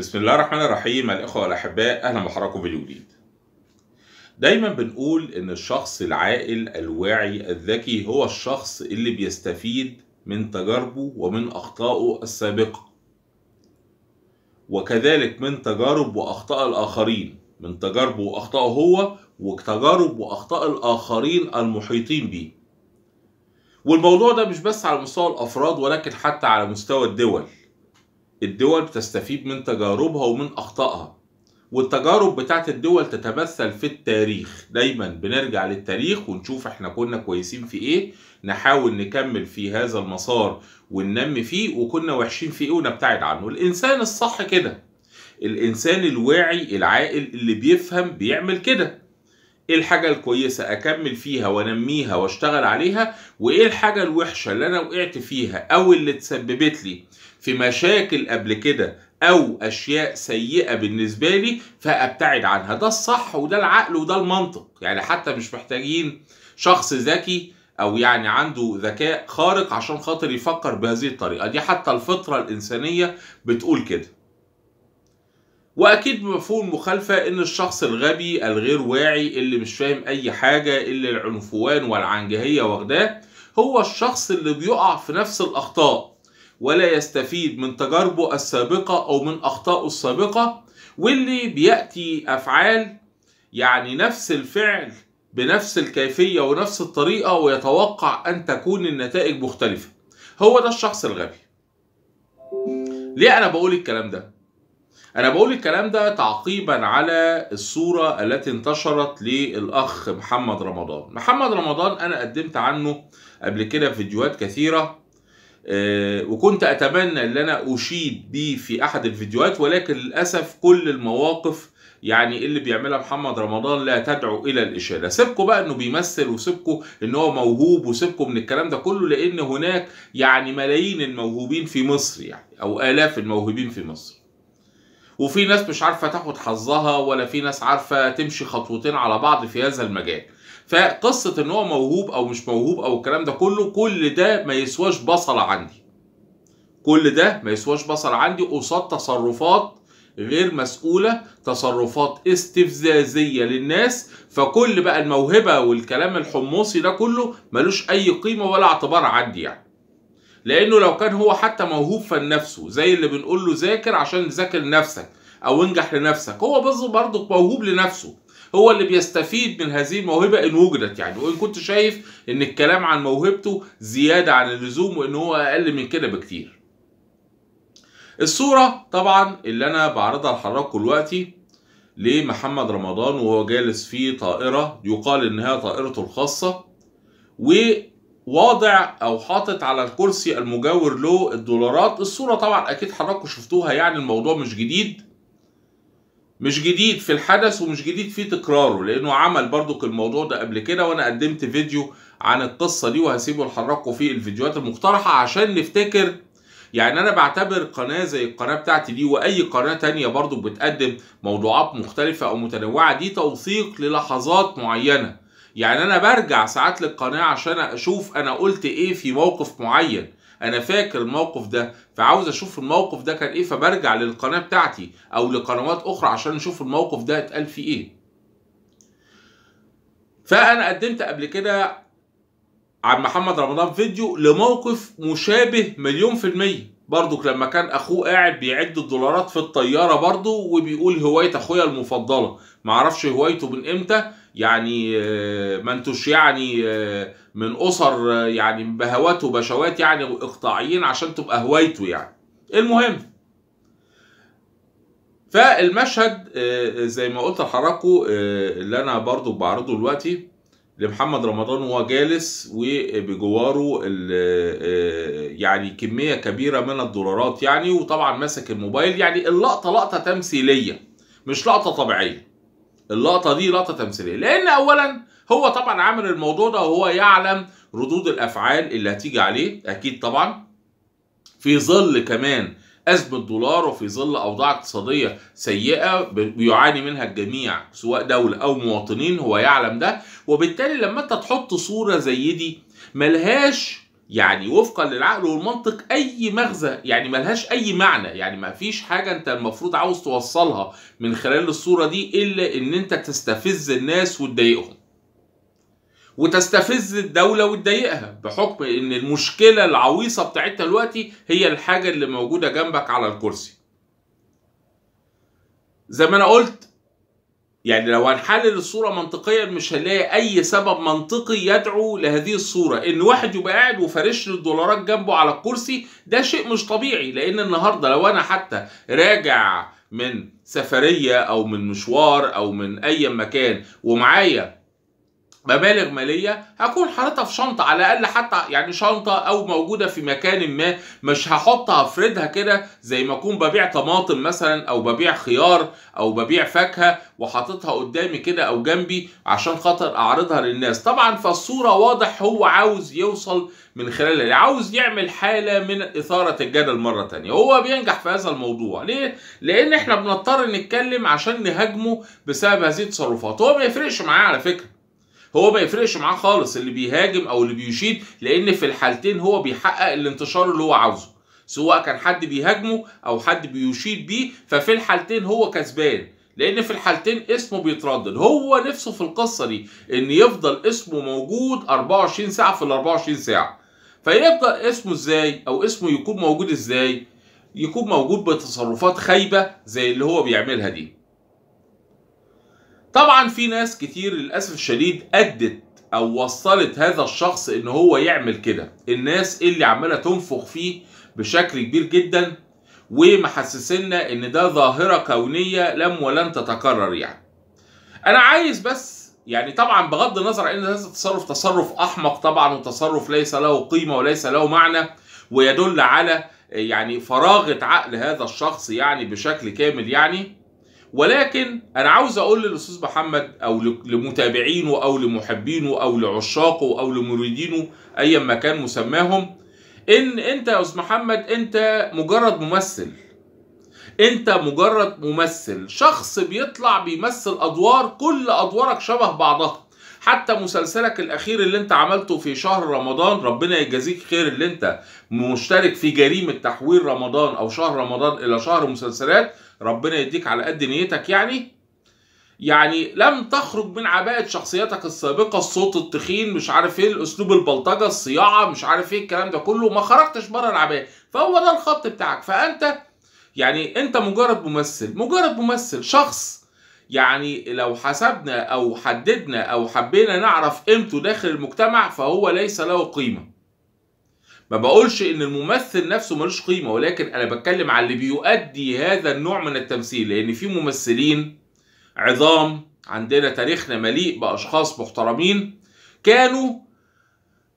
بسم الله الرحمن الرحيم الإخوة الأحباء أهلا بحضراتكم فيديو جديد. دايما بنقول إن الشخص العاقل الواعي الذكي هو الشخص اللي بيستفيد من تجاربه ومن أخطائه السابقة. وكذلك من تجارب وأخطاء الآخرين، من تجاربه وأخطائه هو وتجارب وأخطاء الآخرين المحيطين به والموضوع ده مش بس على مستوى الأفراد ولكن حتى على مستوى الدول. الدول بتستفيد من تجاربها ومن أخطائها والتجارب بتاعت الدول تتمثل في التاريخ دايما بنرجع للتاريخ ونشوف احنا كنا كويسين في ايه نحاول نكمل في هذا المسار وننمي فيه وكنا وحشين في ايه ونبتعد عنه الانسان الصح كده الانسان الواعي العاقل اللي بيفهم بيعمل كده ايه الحاجه الكويسه اكمل فيها وانميها واشتغل عليها وايه الحاجه الوحشه اللي انا وقعت فيها او اللي تسببت لي في مشاكل قبل كده او اشياء سيئه بالنسبه لي فابتعد عنها ده الصح وده العقل وده المنطق يعني حتى مش محتاجين شخص ذكي او يعني عنده ذكاء خارق عشان خاطر يفكر بهذه الطريقه دي حتى الفطره الانسانيه بتقول كده واكيد بمفهوم مخالفه ان الشخص الغبي الغير واعي اللي مش فاهم اي حاجه اللي العنفوان والعنجهيه واخداه هو الشخص اللي بيقع في نفس الاخطاء ولا يستفيد من تجاربه السابقة أو من أخطائه السابقة واللي بيأتي أفعال يعني نفس الفعل بنفس الكيفية ونفس الطريقة ويتوقع أن تكون النتائج مختلفة هو ده الشخص الغبي ليه أنا بقول الكلام ده؟ أنا بقول الكلام ده تعقيبا على الصورة التي انتشرت للأخ محمد رمضان محمد رمضان أنا قدمت عنه قبل كده فيديوهات كثيرة آه، وكنت اتمنى ان انا اشيد بيه في احد الفيديوهات ولكن للاسف كل المواقف يعني اللي بيعملها محمد رمضان لا تدعو الى الاشاده سيبكم بقى انه بيمثل وسيبكم ان هو موهوب وسيبكم من الكلام ده كله لان هناك يعني ملايين الموهوبين في مصر يعني او الاف الموهوبين في مصر وفي ناس مش عارفه تاخد حظها ولا في ناس عارفه تمشي خطوتين على بعض في هذا المجال فقصه ان هو موهوب او مش موهوب او الكلام ده كله كل ده ما يسواش بصله عندي كل ده ما يسواش بصل عندي قصاد تصرفات غير مسؤولة تصرفات استفزازية للناس فكل بقى الموهبة والكلام الحمصي ده كله ملوش أي قيمة ولا اعتبار عندي يعني لأنه لو كان هو حتى موهوب فلنفسه زي اللي بنقول له ذاكر عشان تذاكر نفسك أو انجح لنفسك هو برضه موهوب لنفسه هو اللي بيستفيد من هذه الموهبه ان وجدت يعني وان كنت شايف ان الكلام عن موهبته زياده عن اللزوم وان هو اقل من كده بكتير الصوره طبعا اللي انا بعرضها لحضراتكم دلوقتي لمحمد رمضان وهو جالس في طائره يقال انها طائرته الخاصه و واضع او حاطط على الكرسي المجاور له الدولارات الصوره طبعا اكيد حضراتكم شفتوها يعني الموضوع مش جديد مش جديد في الحدث ومش جديد في تكراره لانه عمل برضك الموضوع ده قبل كده وانا قدمت فيديو عن القصه دي وهسيبه لحضراتكم في الفيديوهات المقترحه عشان نفتكر يعني انا بعتبر قناه زي القناه بتاعتي دي واي قناه تانية برضو بتقدم موضوعات مختلفه او متنوعه دي توثيق للحظات معينه يعني انا برجع ساعات للقناه عشان اشوف انا قلت ايه في موقف معين انا فاكر الموقف ده فعاوز اشوف الموقف ده كان ايه فبرجع للقناه بتاعتي او لقنوات اخرى عشان اشوف الموقف ده اتقال فيه ايه فانا قدمت قبل كده عن محمد رمضان فيديو لموقف مشابه مليون في الميه برضك لما كان اخوه قاعد بيعد الدولارات في الطياره برضه وبيقول هوايه اخويا المفضله معرفش هوايته من امتى يعني آه، ما انتوش يعني آه، من اسر آه، يعني بهوات وبشوات يعني اقطاعيين عشان تبقى هوايته يعني المهم فالمشهد زي ما قلت لحضراتكم اللي انا برضو بعرضه دلوقتي لمحمد رمضان وهو جالس وبجواره آه، يعني كميه كبيره من الدولارات يعني وطبعا ماسك الموبايل يعني اللقطه لقطه تمثيليه مش لقطه طبيعيه اللقطه دي لقطه تمثيليه لان اولا هو طبعا عامل الموضوع ده وهو يعلم ردود الافعال اللي هتيجي عليه اكيد طبعا في ظل كمان أزمة دولار وفي ظل أوضاع اقتصادية سيئة بيعاني منها الجميع سواء دولة أو مواطنين هو يعلم ده وبالتالي لما أنت تحط صورة زي دي ملهاش يعني وفقا للعقل والمنطق اي مغزى يعني ملهاش اي معنى يعني ما فيش حاجه انت المفروض عاوز توصلها من خلال الصوره دي الا ان انت تستفز الناس وتضايقهم وتستفز الدوله وتضايقها بحكم ان المشكله العويصه بتاعتها دلوقتي هي الحاجه اللي موجوده جنبك على الكرسي زي ما انا قلت يعني لو هنحلل الصورة منطقيا مش هنلاقي أي سبب منطقي يدعو لهذه الصورة، إن واحد يبقى قاعد وفارش الدولارات جنبه على الكرسي ده شيء مش طبيعي، لأن النهاردة لو أنا حتى راجع من سفرية أو من مشوار أو من أي مكان ومعايا مبالغ مالية هكون حاططها في شنطة على الأقل حتى يعني شنطة أو موجودة في مكان ما مش هحطها أفردها كده زي ما أكون ببيع طماطم مثلا أو ببيع خيار أو ببيع فاكهة وحاططها قدامي كده أو جنبي عشان خاطر أعرضها للناس طبعا فالصورة واضح هو عاوز يوصل من خلالها عاوز يعمل حالة من إثارة الجدل مرة تانية هو بينجح في هذا الموضوع ليه؟ لأن إحنا بنضطر نتكلم عشان نهاجمه بسبب هذه التصرفات هو ما يفرقش معاه على فكرة هو ما يفرقش معاه خالص اللي بيهاجم او اللي بيشيد لان في الحالتين هو بيحقق الانتشار اللي هو عاوزه سواء كان حد بيهاجمه او حد بيشيد بيه ففي الحالتين هو كسبان لان في الحالتين اسمه بيتردد هو نفسه في القصه دي ان يفضل اسمه موجود 24 ساعه في ال 24 ساعه فيبقى اسمه ازاي او اسمه يكون موجود ازاي يكون موجود بتصرفات خايبه زي اللي هو بيعملها دي طبعا في ناس كتير للاسف الشديد ادت او وصلت هذا الشخص ان هو يعمل كده الناس اللي عماله تنفخ فيه بشكل كبير جدا ومحسسنا ان ده ظاهره كونيه لم ولن تتكرر يعني انا عايز بس يعني طبعا بغض النظر ان هذا التصرف تصرف احمق طبعا وتصرف ليس له قيمه وليس له معنى ويدل على يعني فراغه عقل هذا الشخص يعني بشكل كامل يعني ولكن انا عاوز اقول للاستاذ محمد او لمتابعينه او لمحبينه او لعشاقه او لمريدينه ايا ما كان مسماهم ان انت يا استاذ محمد انت مجرد ممثل انت مجرد ممثل شخص بيطلع بيمثل ادوار كل ادوارك شبه بعضها حتى مسلسلك الاخير اللي انت عملته في شهر رمضان ربنا يجازيك خير اللي انت مشترك في جريمه تحويل رمضان او شهر رمضان الى شهر مسلسلات ربنا يديك على قد نيتك يعني يعني لم تخرج من عباءة شخصيتك السابقة الصوت التخين مش عارف ايه الاسلوب البلطجة الصياعة مش عارف ايه الكلام ده كله ما خرجتش بره العباءة فهو ده الخط بتاعك فانت يعني انت مجرد ممثل مجرد ممثل شخص يعني لو حسبنا او حددنا او حبينا نعرف قيمته داخل المجتمع فهو ليس له قيمه ما بقولش ان الممثل نفسه ملوش قيمه ولكن انا بتكلم على اللي بيؤدي هذا النوع من التمثيل لان في ممثلين عظام عندنا تاريخنا مليء باشخاص محترمين كانوا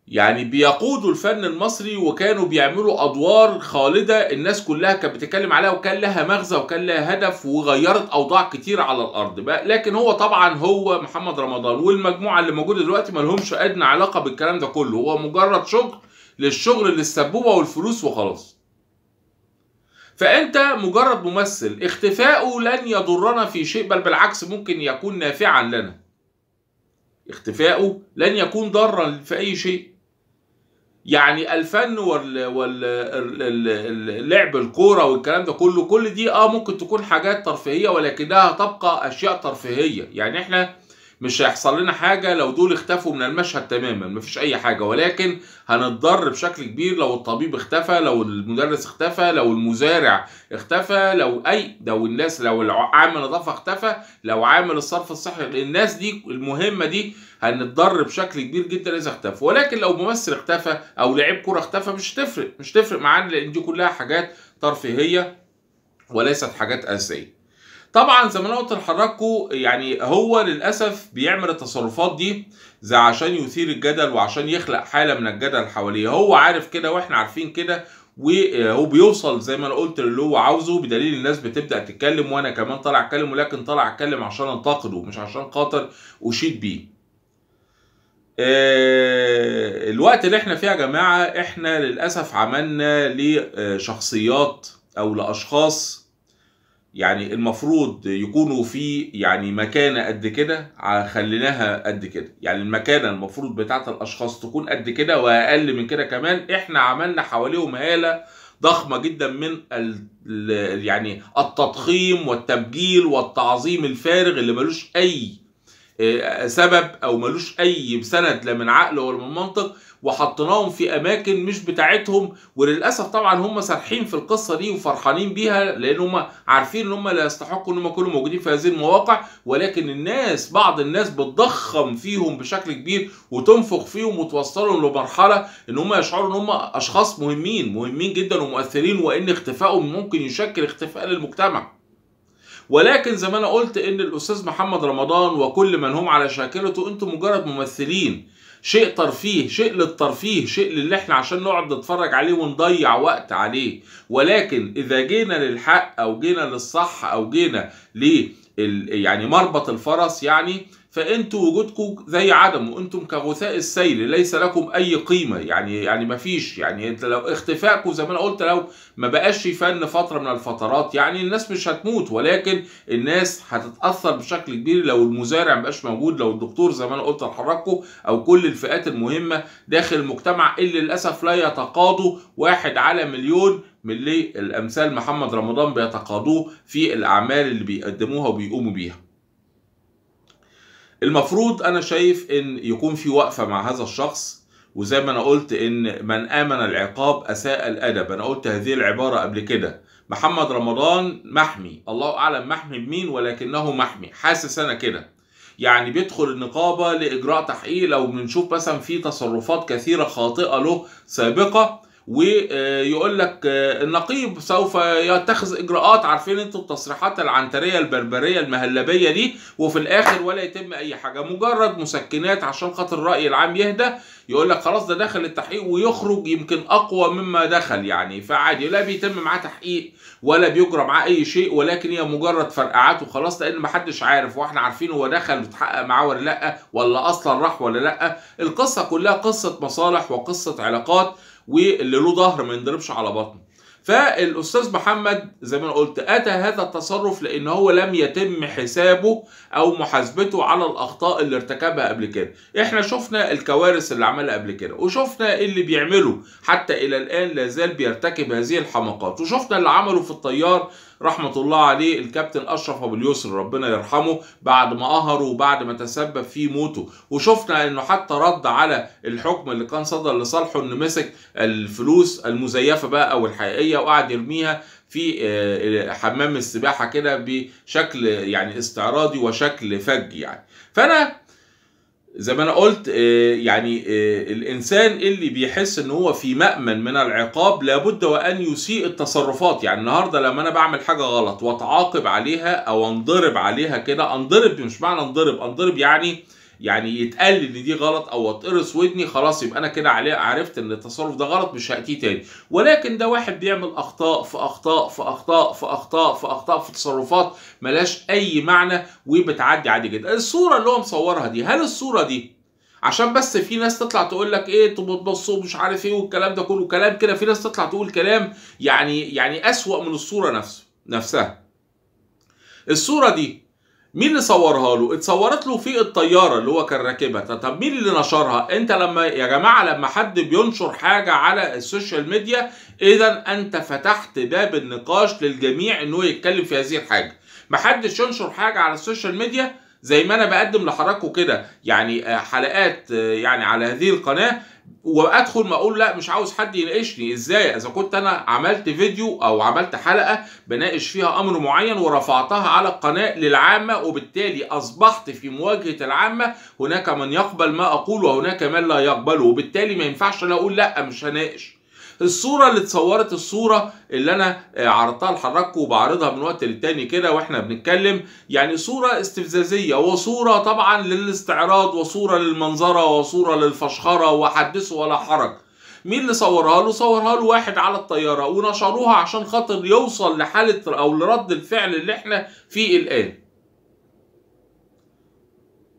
يعني بيقودوا الفن المصري وكانوا بيعملوا ادوار خالده الناس كلها كانت بتتكلم عليها وكان لها مغزى وكان لها هدف وغيرت اوضاع كتير على الارض بقى لكن هو طبعا هو محمد رمضان والمجموعه اللي موجوده دلوقتي ما لهمش ادنى علاقه بالكلام ده كله هو مجرد شغل للشغل للسبوبه والفلوس وخلاص فانت مجرد ممثل اختفائه لن يضرنا في شيء بل بالعكس ممكن يكون نافعا لنا اختفائه لن يكون ضارا في اي شيء يعني الفن واللعب الكوره والكلام ده كله كل دي اه ممكن تكون حاجات ترفيهيه ولكنها تبقى اشياء ترفيهيه يعني احنا مش هيحصل لنا حاجه لو دول اختفوا من المشهد تماما مفيش اي حاجه ولكن هنتضر بشكل كبير لو الطبيب اختفى لو المدرس اختفى لو المزارع اختفى لو اي لو الناس لو عامل النظافه اختفى لو عامل الصرف الصحي الناس دي المهمه دي هنتضر بشكل كبير جدا اذا اختفى ولكن لو ممثل اختفى او لعيب كوره اختفى مش هتفرق مش هتفرق معانا لان دي كلها حاجات ترفيهيه وليست حاجات اساسيه طبعا زي ما انا قلت لحضراتكم يعني هو للاسف بيعمل التصرفات دي زي عشان يثير الجدل وعشان يخلق حاله من الجدل حواليه هو عارف كده واحنا عارفين كده وهو آه، بيوصل زي ما انا قلت اللي هو عاوزه بدليل الناس بتبدا تتكلم وانا كمان طالع اتكلم ولكن طالع اتكلم عشان انتقده مش عشان خاطر اشيد بيه آه، الوقت اللي احنا فيه يا جماعه احنا للاسف عملنا لشخصيات او لاشخاص يعني المفروض يكونوا في يعني مكانه قد كده خليناها قد كده يعني المكانه المفروض بتاعه الاشخاص تكون قد كده واقل من كده كمان احنا عملنا حواليهم هاله ضخمه جدا من يعني التضخيم والتبجيل والتعظيم الفارغ اللي ملوش اي آه، سبب او ملوش اي سند لا من عقل ولا من منطق وحطيناهم في اماكن مش بتاعتهم وللاسف طبعا هم سارحين في القصه دي وفرحانين بيها لان هم عارفين ان هم لا يستحقوا ان هم يكونوا موجودين في هذه المواقع ولكن الناس بعض الناس بتضخم فيهم بشكل كبير وتنفخ فيهم وتوصلهم لمرحله ان هم يشعروا ان هم اشخاص مهمين مهمين جدا ومؤثرين وان اختفائهم ممكن يشكل اختفاء للمجتمع ولكن زي ما انا قلت ان الاستاذ محمد رمضان وكل من هم على شاكلته انتم مجرد ممثلين شيء ترفيه شيء للترفيه شيء للي احنا عشان نقعد نتفرج عليه ونضيع وقت عليه ولكن اذا جينا للحق او جينا للصح او جينا ل يعني مربط الفرس يعني فانتوا وجودكم زي عدمه انتم كغثاء السيل ليس لكم اي قيمه يعني يعني ما فيش يعني انت لو اختفائكم زي ما انا قلت لو ما بقاش فن فتره من الفترات يعني الناس مش هتموت ولكن الناس هتتاثر بشكل كبير لو المزارع ما بقاش موجود لو الدكتور زي ما انا قلت لحضراتكم او كل الفئات المهمه داخل المجتمع اللي للاسف لا يتقاضوا واحد على مليون من اللي الامثال محمد رمضان بيتقاضوه في الاعمال اللي بيقدموها وبيقوموا بيها المفروض انا شايف ان يكون في وقفه مع هذا الشخص وزي ما انا قلت ان من امن العقاب اساء الادب انا قلت هذه العباره قبل كده محمد رمضان محمي الله اعلم محمي بمين ولكنه محمي حاسس انا كده يعني بيدخل النقابه لاجراء تحقيق لو بنشوف مثلا في تصرفات كثيره خاطئه له سابقه ويقول لك آه، النقيب سوف يتخذ اجراءات عارفين انتوا التصريحات العنتريه البربريه المهلبيه دي وفي الاخر ولا يتم اي حاجه مجرد مسكنات عشان خاطر الراي العام يهدى يقول لك خلاص ده دخل التحقيق ويخرج يمكن اقوى مما دخل يعني فعادي لا بيتم معاه تحقيق ولا بيجرى معاه اي شيء ولكن هي مجرد فرقعات وخلاص لان محدش عارف واحنا عارفين هو دخل وتحقق معاه ولا لا ولا اصلا راح ولا لا القصه كلها قصه مصالح وقصه علاقات واللي له ظهر ما ينضربش على بطنه فالاستاذ محمد زي ما انا قلت اتى هذا التصرف لان هو لم يتم حسابه او محاسبته على الاخطاء اللي ارتكبها قبل كده احنا شفنا الكوارث اللي عملها قبل كده وشفنا اللي بيعمله حتى الى الان لازال بيرتكب هذه الحماقات وشفنا اللي عمله في الطيار رحمة الله عليه الكابتن أشرف أبو اليسر ربنا يرحمه بعد ما قهره وبعد ما تسبب في موته وشفنا إنه حتى رد على الحكم اللي كان صدر لصالحه إنه مسك الفلوس المزيفة بقى أو الحقيقية وقعد يرميها في آه، حمام السباحة كده بشكل يعني استعراضي وشكل فج يعني فأنا زي ما انا قلت آه، يعني آه، الانسان اللي بيحس ان هو في مأمن من العقاب لابد وان يسيء التصرفات يعني النهارده لما انا بعمل حاجه غلط واتعاقب عليها او انضرب عليها كده انضرب مش معنى انضرب انضرب يعني يعني يتقال ان دي غلط او اتقرص ودني خلاص يبقى انا كده عرفت ان التصرف ده غلط مش هاتيه تاني ولكن ده واحد بيعمل اخطاء في اخطاء في اخطاء في اخطاء في اخطاء في تصرفات ملاش اي معنى وبتعدي عادي جدا الصوره اللي هو مصورها دي هل الصوره دي عشان بس في ناس تطلع تقول لك ايه انتوا بتبصوا مش عارف ايه والكلام ده كله كلام كده في ناس تطلع تقول كلام يعني يعني اسوأ من الصوره نفسه نفسها الصوره دي مين اللي صورها له؟ اتصورت له في الطياره اللي هو كان راكبها، طب مين اللي نشرها؟ انت لما يا جماعه لما حد بينشر حاجه على السوشيال ميديا اذا انت فتحت باب النقاش للجميع انه يتكلم في هذه الحاجه. محدش ينشر حاجه على السوشيال ميديا زي ما انا بقدم لحضراتكم كده يعني آه، حلقات آه، يعني على هذه القناه وادخل ما اقول لا مش عاوز حد يناقشني ازاي اذا كنت انا عملت فيديو او عملت حلقه بناقش فيها امر معين ورفعتها على القناه للعامه وبالتالي اصبحت في مواجهه العامه هناك من يقبل ما اقول وهناك من لا يقبله وبالتالي ما ينفعش انا اقول لا مش هناقش الصوره اللي اتصورت الصوره اللي انا آه، عرضتها لحضراتكم وبعرضها من وقت للتاني كده واحنا بنتكلم يعني صوره استفزازيه وصوره طبعا للاستعراض وصوره للمنظره وصوره للفشخره وحدثوا ولا حرج مين اللي صورها له صورها له واحد على الطياره ونشروها عشان خاطر يوصل لحاله او لرد الفعل اللي احنا فيه الان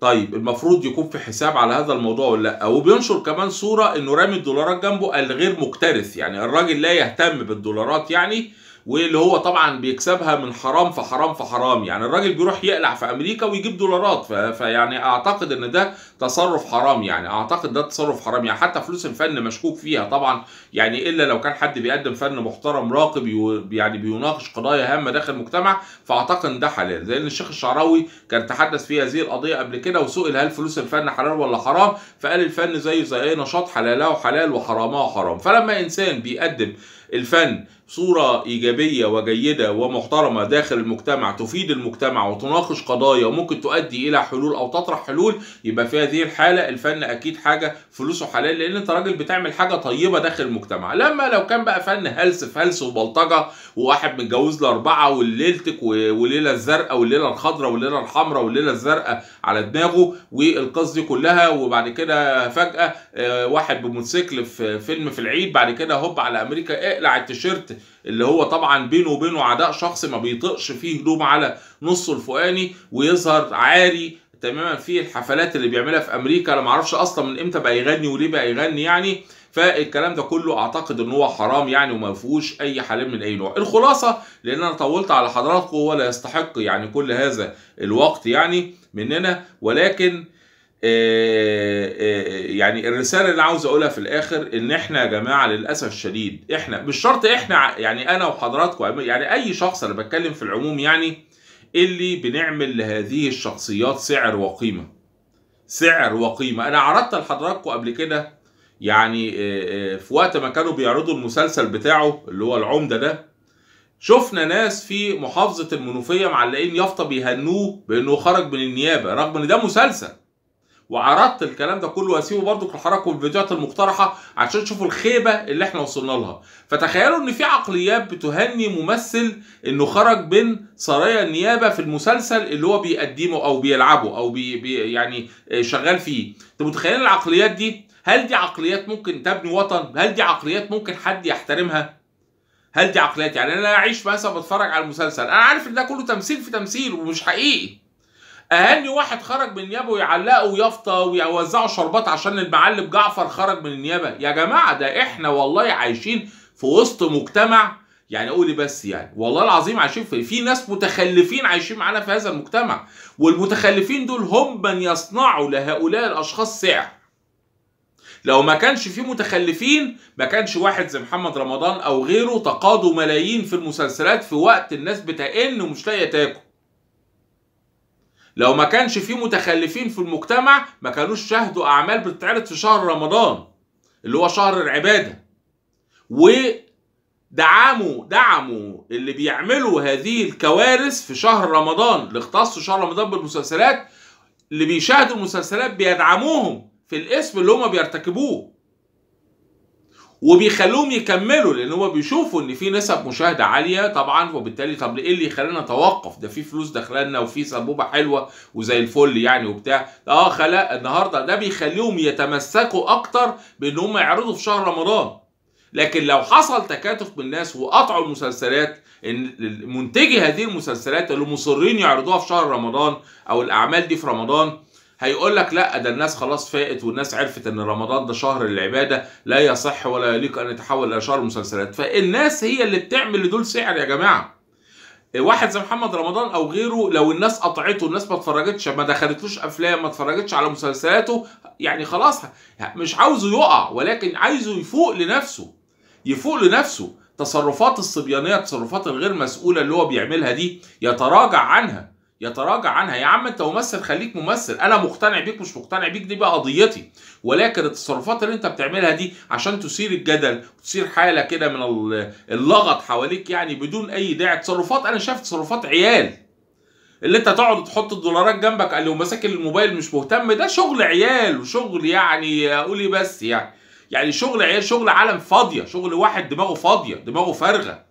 طيب المفروض يكون في حساب على هذا الموضوع ولا لا وبينشر كمان صوره انه رامي الدولارات جنبه الغير مكترث يعني الراجل لا يهتم بالدولارات يعني واللي هو طبعا بيكسبها من حرام في حرام في حرام يعني الراجل بيروح يقلع في امريكا ويجيب دولارات فيعني اعتقد ان ده تصرف حرام يعني اعتقد ده تصرف حرام يعني حتى فلوس الفن مشكوك فيها طبعا يعني الا لو كان حد بيقدم فن محترم راقب يعني بيناقش قضايا هامه داخل المجتمع فاعتقد ان ده حلال لان الشيخ الشعراوي كان تحدث في هذه القضيه قبل كده وسئل هل فلوس الفن حلال ولا حرام فقال الفن زيه زي اي نشاط حلاله حلال وحرامه حرام فلما انسان بيقدم الفن صورة إيجابية وجيدة ومحترمة داخل المجتمع تفيد المجتمع وتناقش قضايا وممكن تؤدي إلى حلول أو تطرح حلول يبقى في هذه الحالة الفن أكيد حاجة فلوسه حلال لأن أنت راجل بتعمل حاجة طيبة داخل المجتمع المجتمع لما لو كان بقى فن هلس في هلس وبلطجه وواحد متجوز له اربعه وليلتك وليله الزرقاء والليله الخضراء والليله الحمراء والليله الزرقاء على دماغه والقصص دي كلها وبعد كده فجاه آه، واحد بموتوسيكل في فيلم في العيد بعد كده هوب على امريكا اقلع التيشيرت اللي هو طبعا بينه وبينه عداء شخصي ما بيطقش فيه هدوم على نصه الفوقاني ويظهر عاري تماما في الحفلات اللي بيعملها في امريكا انا ما اعرفش اصلا من امتى بقى يغني وليه بقى يغني يعني فالكلام ده كله اعتقد ان هو حرام يعني وما فيهوش اي حلال من اي نوع الخلاصه لان انا طولت على حضراتكم ولا يستحق يعني كل هذا الوقت يعني مننا ولكن آه، آه، آه، يعني الرساله اللي عاوز اقولها في الاخر ان احنا يا جماعه للاسف الشديد احنا مش شرط احنا يعني انا وحضراتكم يعني اي شخص انا بتكلم في العموم يعني اللي بنعمل لهذه الشخصيات سعر وقيمه سعر وقيمه انا عرضت لحضراتكم قبل كده يعني آه، آه، في وقت ما كانوا بيعرضوا المسلسل بتاعه اللي هو العمده ده شفنا ناس في محافظه المنوفيه معلقين يافطه بيهنوه بانه خرج من النيابه رغم ان ده مسلسل وعرضت الكلام ده كله واسيبه في الحركة الفيديوهات المقترحه عشان تشوفوا الخيبه اللي احنا وصلنا لها فتخيلوا ان في عقليات بتهني ممثل انه خرج من سرايا النيابه في المسلسل اللي هو بيقدمه او بيلعبه او بي بي يعني آه، شغال فيه انت متخيلين العقليات دي هل دي عقليات ممكن تبني وطن هل دي عقليات ممكن حد يحترمها هل دي عقليات يعني انا اعيش مثلا بتفرج على المسلسل انا عارف ان ده كله تمثيل في تمثيل ومش حقيقي اهني واحد خرج من النيابه ويعلقه ويافطه ويوزعوا شربات عشان المعلم جعفر خرج من النيابه يا جماعه ده احنا والله عايشين في وسط مجتمع يعني قولي بس يعني والله العظيم عايشين في في ناس متخلفين عايشين معانا في هذا المجتمع والمتخلفين دول هم من يصنعوا لهؤلاء الاشخاص سعر لو ما كانش في متخلفين ما كانش واحد زي محمد رمضان او غيره تقاضوا ملايين في المسلسلات في وقت الناس بتئن ومش لاقيه تاكل لو ما كانش في متخلفين في المجتمع ما كانوش شاهدوا اعمال بتتعرض في شهر رمضان اللي هو شهر العباده دعموا دعموا اللي بيعملوا هذه الكوارث في شهر رمضان اللي اختصوا شهر رمضان بالمسلسلات اللي بيشاهدوا المسلسلات بيدعموهم في الاسم اللي هما بيرتكبوه وبيخلوهم يكملوا لان هما بيشوفوا ان في نسب مشاهده عاليه طبعا وبالتالي طب ايه اللي يخلينا نتوقف ده في فلوس داخله لنا وفي سبوبه حلوه وزي الفل يعني وبتاع اه خلا النهارده ده بيخليهم يتمسكوا اكتر بان هما يعرضوا في شهر رمضان لكن لو حصل تكاتف من الناس وقطعوا المسلسلات ان منتجي هذه المسلسلات اللي مصرين يعرضوها في شهر رمضان او الاعمال دي في رمضان هيقول لك لا ده الناس خلاص فاقت والناس عرفت ان رمضان ده شهر العباده لا يصح ولا يليق ان يتحول الى شهر مسلسلات فالناس هي اللي بتعمل لدول سعر يا جماعه واحد زي محمد رمضان او غيره لو الناس قطعته الناس ما اتفرجتش ما دخلتلوش افلام ما اتفرجتش على مسلسلاته يعني خلاص مش عاوزه يقع ولكن عايزه يفوق لنفسه يفوق لنفسه تصرفات الصبيانيه تصرفات الغير مسؤوله اللي هو بيعملها دي يتراجع عنها يتراجع عنها يا عم انت ممثل خليك ممثل انا مقتنع بيك مش مقتنع بيك دي بقى قضيتي ولكن التصرفات اللي انت بتعملها دي عشان تثير الجدل وتثير حاله كده من اللغط حواليك يعني بدون اي داعي تصرفات انا شايف تصرفات عيال اللي انت تقعد تحط الدولارات جنبك اللي ماسك الموبايل مش مهتم ده شغل عيال وشغل يعني اقول ايه بس يعني يعني شغل عيال شغل عالم فاضيه شغل واحد دماغه فاضيه دماغه فارغه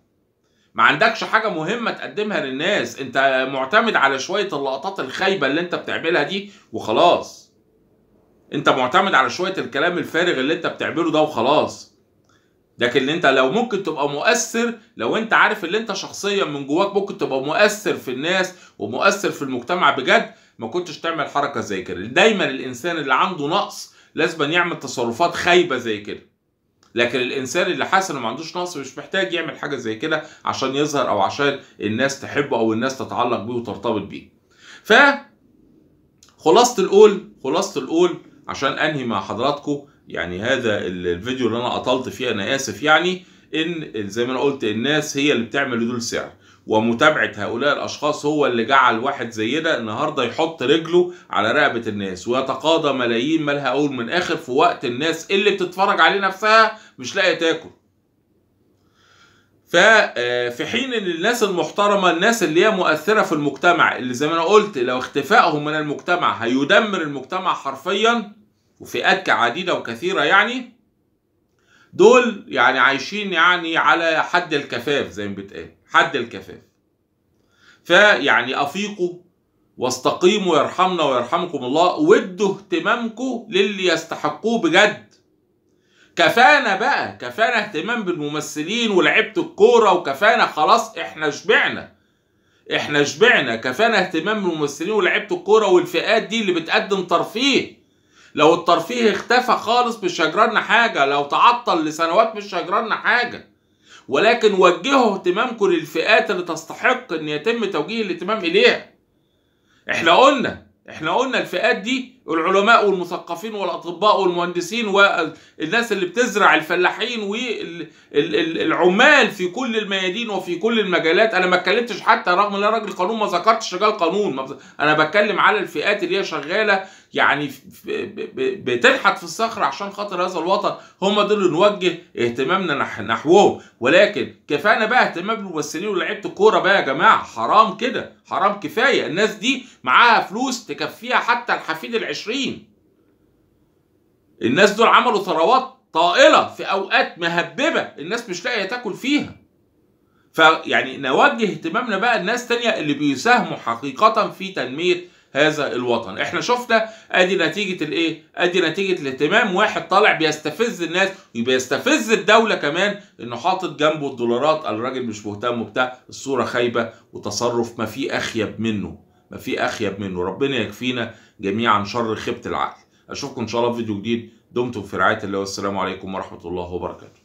ما عندكش حاجه مهمه تقدمها للناس انت معتمد على شويه اللقطات الخايبه اللي انت بتعملها دي وخلاص انت معتمد على شويه الكلام الفارغ اللي انت بتعمله ده وخلاص لكن انت لو ممكن تبقى مؤثر لو انت عارف اللي انت شخصيا من جواك ممكن تبقى مؤثر في الناس ومؤثر في المجتمع بجد ما كنتش تعمل حركه زي كده دايما الانسان اللي عنده نقص لازم يعمل تصرفات خايبه زي كده لكن الانسان اللي حاسس انه ما عندوش نقص مش محتاج يعمل حاجه زي كده عشان يظهر او عشان الناس تحبه او الناس تتعلق بيه وترتبط بيه ف خلاصه القول خلاصه القول عشان انهي مع حضراتكم يعني هذا الفيديو اللي انا اطلت فيه انا اسف يعني ان زي ما انا قلت الناس هي اللي بتعمل لدول سعر ومتابعه هؤلاء الاشخاص هو اللي جعل واحد زينا النهارده يحط رجله على رقبه الناس ويتقاضى ملايين مالها اول من اخر في وقت الناس اللي بتتفرج عليه نفسها مش لاقيه تاكل ففي آه، حين ان الناس المحترمه الناس اللي هي مؤثره في المجتمع اللي زي ما انا قلت لو اختفائهم من المجتمع هيدمر المجتمع حرفيا وفئات عديده وكثيره يعني دول يعني عايشين يعني على حد الكفاف زي ما بيتقال حد الكفاف فيعني افيقوا واستقيموا يرحمنا ويرحمكم الله وادوا اهتمامكم للي يستحقوه بجد كفانا بقى كفانا اهتمام بالممثلين ولعبت الكوره وكفانا خلاص احنا شبعنا احنا شبعنا كفانا اهتمام بالممثلين ولعبت الكوره والفئات دي اللي بتقدم ترفيه لو الترفيه اختفى خالص مش هيجرالنا حاجه لو تعطل لسنوات مش هيجرالنا حاجه ولكن وجهوا اهتمامكم للفئات اللي تستحق ان يتم توجيه الاهتمام اليها احنا قلنا احنا قلنا الفئات دي العلماء والمثقفين والاطباء والمهندسين والناس اللي بتزرع الفلاحين والعمال في كل الميادين وفي كل المجالات انا ما اتكلمتش حتى رغم ان انا راجل قانون ما ذكرتش رجال قانون انا بتكلم على الفئات اللي هي شغاله يعني بتنحت في الصخر عشان خاطر هذا الوطن هم دول نوجه اهتمامنا نحوهم ولكن كفانا بقى اهتمام الممثلين ولاعيبه الكوره بقى يا جماعه حرام كده حرام كفايه الناس دي معاها فلوس تكفيها حتى الحفيد العشرين الناس دول عملوا ثروات طائله في اوقات مهببه الناس مش لاقيه تاكل فيها فيعني نوجه اهتمامنا بقى الناس تانية اللي بيساهموا حقيقة في تنمية هذا الوطن احنا شفنا ادي نتيجه الايه ادي نتيجه الاهتمام واحد طالع بيستفز الناس وبيستفز الدوله كمان انه حاطط جنبه الدولارات الراجل مش مهتم بتاع الصوره خايبه وتصرف ما في اخيب منه ما في اخيب منه ربنا يكفينا جميعا شر خيبه العقل اشوفكم ان شاء الله في فيديو جديد دمتم في رعايه الله والسلام عليكم ورحمه الله وبركاته